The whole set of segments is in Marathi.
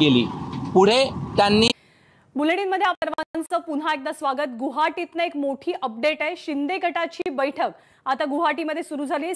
केली पुढे त्यांनी बुलेटिनमध्ये सर्वांचं पुन्हा एकदा स्वागत गुवाहाटीतनं एक मोठी अपडेट आहे शिंदे गटाची बैठक आता गुवाहाटीमध्ये सुरू झाली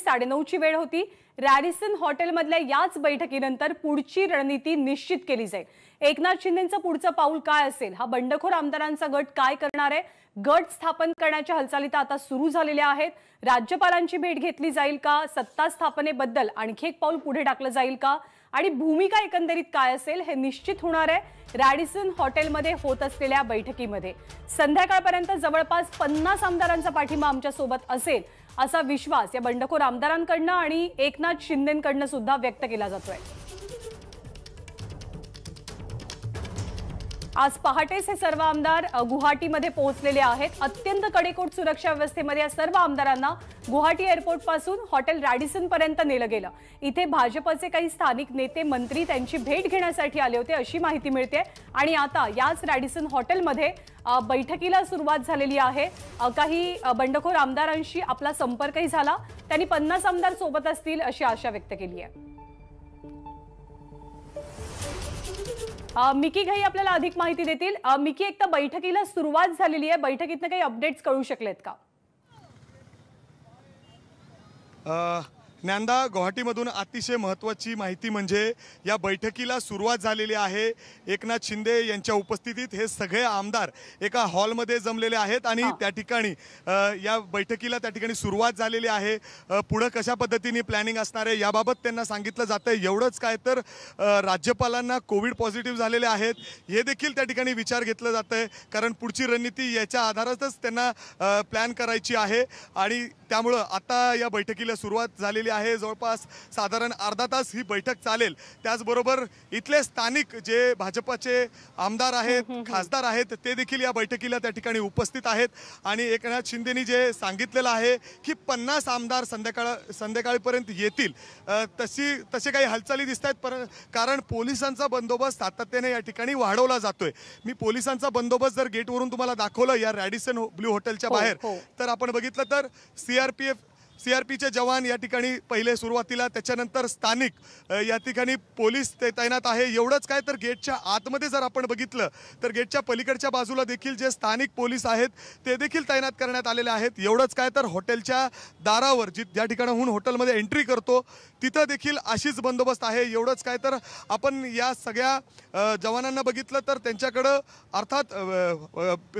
ची वेळ होती रॅडिसन मधल्या याच बैठकीनंतर पुढची रणनीती निश्चित केली जाईल एकनाथ शिंदेचं पुढचं पाऊल काय असेल हा बंडखोर आमदारांचा गट काय करणार आहे गट स्थापन करण्याच्या हालचाली आता सुरू झालेल्या आहेत राज्यपालांची भेट घेतली जाईल का सत्ता स्थापनेबद्दल आणखी एक पाऊल पुढे टाकलं जाईल का आणि भूमिका एकंदरीत काय असेल हे निश्चित होणार आहे रॅडिसन हॉटेलमध्ये होत असलेल्या बैठकीमध्ये संध्याकाळपर्यंत जवळपास पन्नास आमदारांचा पाठिंबा आमच्या सोबत असेल असा विश्वास या बंडखोर आमदारांकडनं आणि एकनाथ शिंदेकडनं सुद्धा व्यक्त केला जातोय आज पहाटेच हे सर्व आमदार गुवाहाटीमध्ये पोहोचलेले आहेत अत्यंत कडेकोट सुरक्षा व्यवस्थेमध्ये या सर्व आमदारांना गुवाहाटी एअरपोर्टपासून हॉटेल रॅडिसनपर्यंत नेलं गेलं इथे भाजपचे काही स्थानिक नेते मंत्री त्यांची भेट घेण्यासाठी आले होते अशी माहिती मिळते आणि आता याच रॅडिसन हॉटेलमध्ये बैठकीला सुरुवात झालेली आहे काही बंडखोर आमदारांशी आपला संपर्कही झाला त्यांनी पन्नास आमदार सोबत असतील अशी आशा व्यक्त केली आहे मिकी घाई आपल्याला अधिक माहिती देतील मिकी एक बैठकीला सुरुवात झालेली आहे बैठकीतनं काही अपडेट्स कळू शकलेत का ज्ञानदा गुवाहाटीमधून अतिशय महत्त्वाची माहिती म्हणजे या बैठकीला सुरुवात झालेली आहे एकनाथ शिंदे यांच्या उपस्थितीत हे सगळे आमदार एका हॉलमध्ये जमलेले आहेत आणि त्या ठिकाणी या बैठकीला त्या ठिकाणी सुरुवात झालेली आहे पुढं कशा पद्धतीने प्लॅनिंग असणार आहे याबाबत त्यांना सांगितलं जातं आहे एवढंच काय तर राज्यपालांना कोविड पॉझिटिव्ह झालेले आहेत हे देखील त्या ठिकाणी विचार घेतलं जातं आहे कारण पुढची रणनीती याच्या आधारातच त्यांना प्लॅन करायची आहे आणि त्यामुळं आता या बैठकीला सुरुवात झालेली आहे जवळपास साधारण अर्धा तास ही बैठक चालेल त्याचबरोबर इथले स्थानिक जे भाजपाचे आमदार आहेत खासदार आहेत ते देखील या बैठकीला त्या ठिकाणी उपस्थित आहेत आणि एकनाथ शिंदेनी जे सांगितलेलं आहे की पन्नास आमदार संध्याकाळ संध्याकाळीपर्यंत येतील तशी तसे काही हालचाली दिसत आहेत पर कारण पोलिसांचा बंदोबस्त सातत्याने या ठिकाणी वाढवला जातोय मी पोलिसांचा बंदोबस्त जर गेटवरून तुम्हाला दाखवलं या रॅडिसन ब्ल्यू हॉटेलच्या हो, बाहेर हो. तर आपण बघितलं तर सीआरपीएफ सी आर पीचे जवान या ठिकाणी पहिले सुरुवातीला त्याच्यानंतर स्थानिक या ठिकाणी पोलीस ते तैनात आहे एवढंच काय तर गेटच्या आतमध्ये जर आपण बघितलं तर गेटच्या पलीकडच्या बाजूला देखील जे स्थानिक पोलीस आहेत ते देखील तैनात करण्यात आलेले आहेत एवढंच काय तर हॉटेलच्या दारावर जी ज्या ठिकाणाहून हॉटेलमध्ये एंट्री करतो तिथं देखील अशीच बंदोबस्त आहे एवढंच काय तर आपण या सगळ्या जवानांना बघितलं तर त्यांच्याकडं अर्थात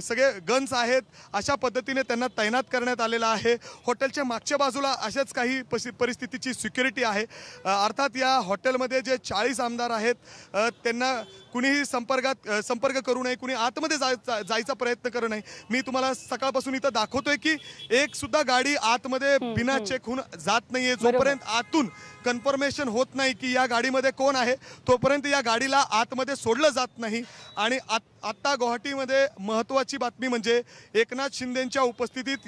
सगळे गन्स आहेत अशा पद्धतीने त्यांना तैनात करण्यात आलेलं आहे हॉटेलच्या मागच्या बाजूला अशाच काही परिस्थितीची सिक्युरिटी आहे अर्थात या हॉटेलमध्ये जे चाळीस आमदार आहेत त्यांना कुणीही संपर्कात संपर्क करू नये कुणी आतमध्ये जाय जायचा प्रयत्न करू नये मी तुम्हाला सकाळपासून इथं दाखवतोय की एक सुद्धा गाडी आतमध्ये बिना चेक होऊन जात नाहीये जोपर्यंत आतून कन्फर्मेशन होत नाही की या गाडीमध्ये कोण आहे तोपर्यंत या गाडीला आतमध्ये सोडलं जात नाही आणि आत आत्ता गुवाहाटीमध्ये महत्वाची बातमी म्हणजे एकनाथ शिंदेच्या उपस्थितीत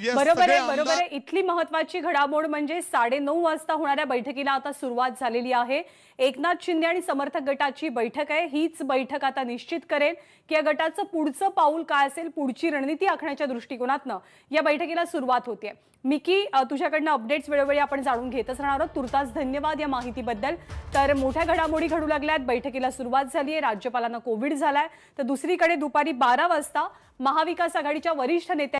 इथली महत्वाची घडामोड म्हणजे नऊ वाजता होणाऱ्या बैठकीला आता सुरुवात झालेली आहे एकनाथ शिंदे आणि समर्थक गटाची बैठक आहे हीच बैठक आता निश्चित करेल की या गटाचं पुढचं पाऊल काय असेल पुढची रणनीती आखण्याच्या दृष्टिकोनातनं या बैठकीला सुरुवात होते मिकी तुझ्याकडनं अपडेट्स वेळोवेळी आपण जाणून घेतच राहणार आहोत तुर्तास धन्यवाद धन्यवाद या माहितीबद्दल तर मोठ्या घडामोडी घडू लागल्यात बैठकीला सुरुवात झाली आहे राज्यपालांना कोविड झालाय तर दुसरीकडे दुपारी बारा वाजता महाविकास आघाडीच्या वरिष्ठ नेत्या